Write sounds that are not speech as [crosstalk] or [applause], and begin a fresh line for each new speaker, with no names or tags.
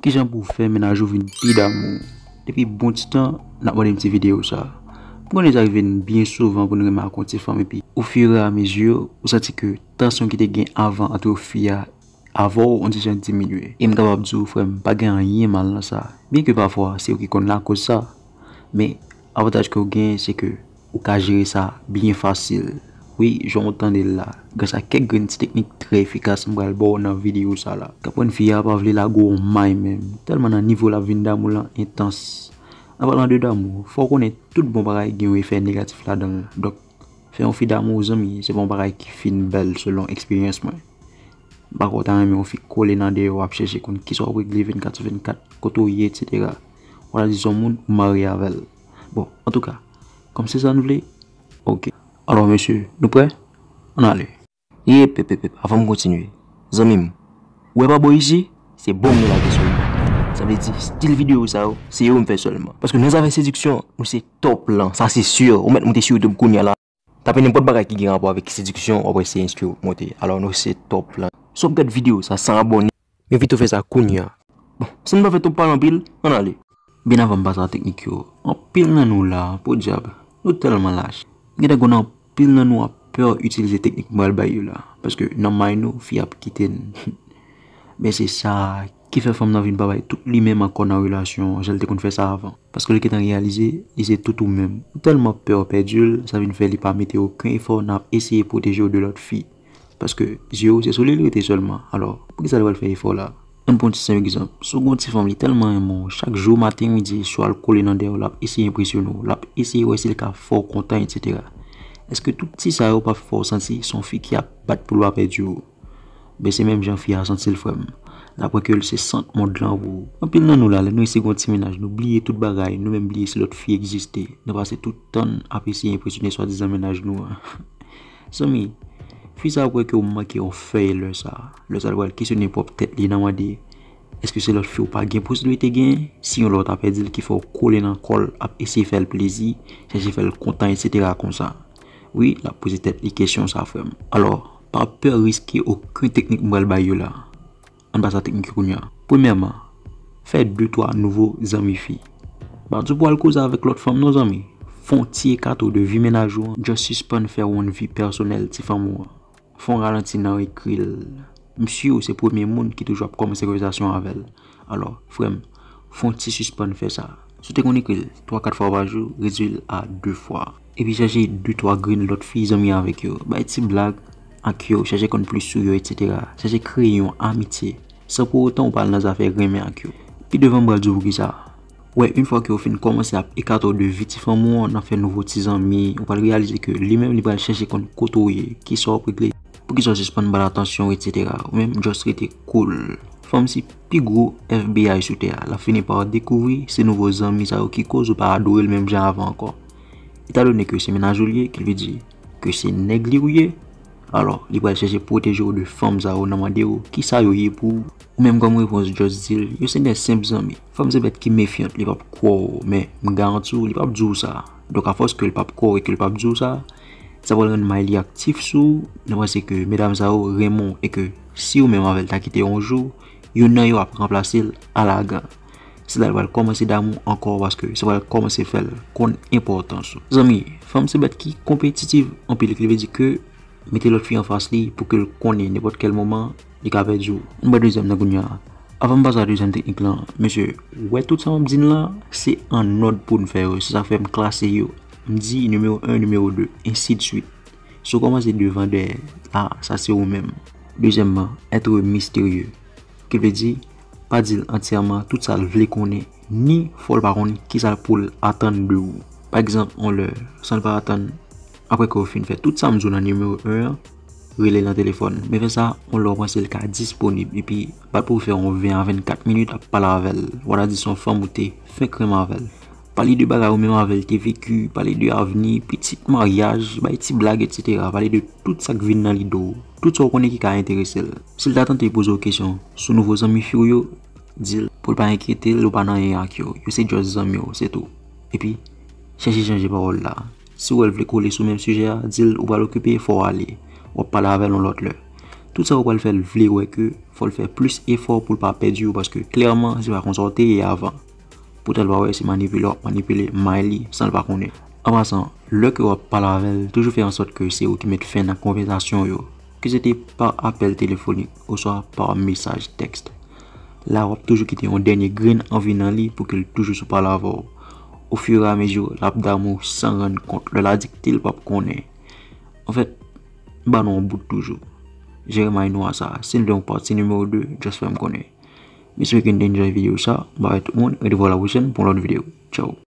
Ki jan pou fè men a jouve yon bi damou. Depi bon ti tan, nan pwede yon ti video sa. Pwede yon te akive yon biye souvan pou nou reme akonte fami pi. Ou firè a me ziyo, ou sati ke tason ki te gen avan ati ou fia avan ou an ti jan diminwe. E mda wap zou fwè m bagen an yin mal nan sa. Bien ki pwafwa se yon ki kon lakou sa. Men avataj ki ou gen se ke ou ka jiri sa biye fasil. Poui, joun otan de la, gasa kek gen ti teknik tre efikas mbrel bo ou nan video sa la. Kapwen fi ya pa vle la goun may men, telman nan nivou la vin damou lan etans. Apar lan de damou, fokoune tout bon baray gen we fe negatif la den. Dok, fe yon fi damou ou zomi, se bon baray ki fin bel selon eksperyensman. Bako, tan men yon fi kole nan de wap chese kon kiswa wik li 24-24, koto yet, setera. Wala di zon moun, mbari ya vel. Bon, an tou ka, kom se zan vle, ok. Alors, monsieur, nous prè? On a lè. Yep, yep, yep. Avant de continuer. Je m'aime. Ouè pas beau ici, c'est bon. Nous l'avons fait seulement. Ça veut dire style vidéo, ça. Oh, c'est eux qui l'ont fait seulement. Parce que nous avons fait séduction. Nous c'est top, là. Ça, c'est sûr. On mette mon téchou de Kounia, là. Tapé n'importe quoi qui n'y a pas avec séduction. On va essayer ainsi que vous, mon thé. Alors, nous c'est top, là. Sauf que la vidéo, ça s'en abonne. Mais vite, on fait ça à Kounia. Bon, si on ne l'a pas fait, on parle en pile. On a lè. pil nan nou ap peur utiliser technique moral bayou là parce que nan may nou fi ap kiten [laughs] mais c'est ça qui fait femme nan vin babay tout li même encore en relation j'elle te kon fait ça avant parce que le qui réalisé il c'est tout ou même tellement peur perdu ça vient faire li pas mettre aucun effort n'a essayer protéger de l'autre fille parce que zio c'est était seulement alors pour ça doit faire effort là un bon petit simple exemple sous gon femme li tellement aimant chaque jour matin midi soir coller dans des l'a essayer impressionner l'a essayer ouais le cas fort content etc Eske tout ti sa yo pa fwo sansi son fi ki ap bat pou lwa pe di yo? Be se menm jan fi a sansi l fwem. La prek yo l se sant moun glan wou. Anpil nan nou la, lè nou y se kon ti menaj nou. Bliye tout bagay, nou men bliye se lot fi egziste. Nwa pase tout ton api si yon pwesunye swa dizan menaj nou. [laughs] Somi, fi sa yo prek yo maki yon fey lwa sa. Lwa sa lwa l kesyon yon pop tèt li nan wade. Eske se lot fi yo pa gen pwesunye te gen? Si yon lot api dil ki fwo kolen an kol api se fel plezi, se se fel kontan etc. kon sa. Oui, la posi tet li kesyon sa frem. Alors, pa pe riski okri teknik mbwa l bayo la, an basa teknik kounya. Premèrman, fè 2-3 nouvo zami fi. Ba, djou pou al koza avèk lot fèm nou zami. Fon ti e kato de vi menajouan, jò suspèn fè wè an vi personel ti fèm wè. Fon ralenti nan re kril. Msyou se premi moun ki toujwa promen segorizasyon avèl. Alors, frem, fon ti suspèn fè sa. Sou te kon e kril, 3-4 fwa wajou, rizwil a 2 fwa. Epi chaje 2-3 grin lot fi zanmi anvek yo. Ba eti blag ankyo, chaje kon plis sou yo, etc. Chaje krey yon amiti. Sa pou otan ou pa lan zafen grime ankyo. Pi devan bral zubu giza. Wey, un fwa ki ou fin komanse ap ekator de vitifan mou, nan fe nouvo tizan mi, ou pa realize ke li menm li bral chaje kon kotouye, ki so ap ekli, pou ki so jespan bala tansyon, etc. Ou menm jost rete koul. Fom si pigou FBI sou tè a, la fini pa ou dekouvri se nouvo zanmi sa ou ki koz ou pa adou e l mèm jan avan ankon. E talou ne ke se menajou liye, ke li di ke se negli ou ye. Alors, li pou al seje potejou de fom za ou nanman de ou ki sa ou ye pou. Ou mèm gwa mwen fons jòs dil, yo se ne semp zanmi. Fom se bet ki mefiant li pap kwo ou, mè mga an sou, li pap dzou sa. Dok a fos ke li pap kwo ou e ke li pap dzou sa. Sa wòl anman li aktif sou, nanman se ke mèdame za ou remon e ke si ou mèm avèl ta kite yonjou, Yon nan yo ap remplase ala agan Se la wal komanse damou ankor Baske se wal komanse fel kon importan sou Zami, fam se bet ki kompetitiv Anpi le kleve di ke Mete lot fi anfans li pou ke konen Nipot kel moman di kapet jou Mba 2e nan gounya Afan basa 2e teknik lan Mwen se wetout sa mwen mdine la Se an nod pou nou feyo Se sa fe m klasi yo Mdi numero 1, numero 2, insi de suite Sou komanse devan de A ah, sa se ou men 2e man, etre misteryeu Kilpe di, pa dil entyama tout sal vle konen ni fol baron ki sal pou l atan blou. Par ekzant, on le san pa atan apwe ko fin fe tout sal mzou nan numero 1, rele la telefon, me fe sa, on l orwa se l ka disponib, e pi, bat pou fe, on ven 24 minut ap pala avel, wala di son famouti, fe kreman avel. Parli de baga ou mèm avèl kè vèkü, parli de avèni, pi tit mariage, baye tit blag et sètera, parli de tout sa kvin nan li dò. Tout sa ou konè kè kè a intèresèl. Sè lè datan te pòzò kèsyon, sou nouvo zèmi fèk yo, dil, pou lè pa nèk kè tèl ou pa nan yè an kè yo, yo se djòz zèmi yo, sè tou. E pi, chè jè jè jè jè parol la. Si ou wè lè vlè kòlè sou mèm sujè, dil, ou wè lè kè pè fò alè, ou wè palè avèl ou lòt lè. Tout sa ou wè lè fè pou tèl ba wè si manipilò, manipilè mai li, san l pa konè. A basan, lè kè wè palavel, toujou fè an sot kè se wè ki met fè nan konvetasyon yo, kè se te par apel telefonik, ou sa par mesaj tekst. La wè toujou kite yon denye gren avi nan li, pou kè l toujou sou pala vò. Ou fyrè amèj yo, l ap d'amou san ren kontre la dik tèl pap konè. An fèt, ba nan wè bout toujou. Jè remay nou an sa, sin l donk pati numèro 2, jas fèm konè. Miss Weekend Enjoy Video Sa, Baik Tumun, Edivalawusen, Pulau Video. Ciao.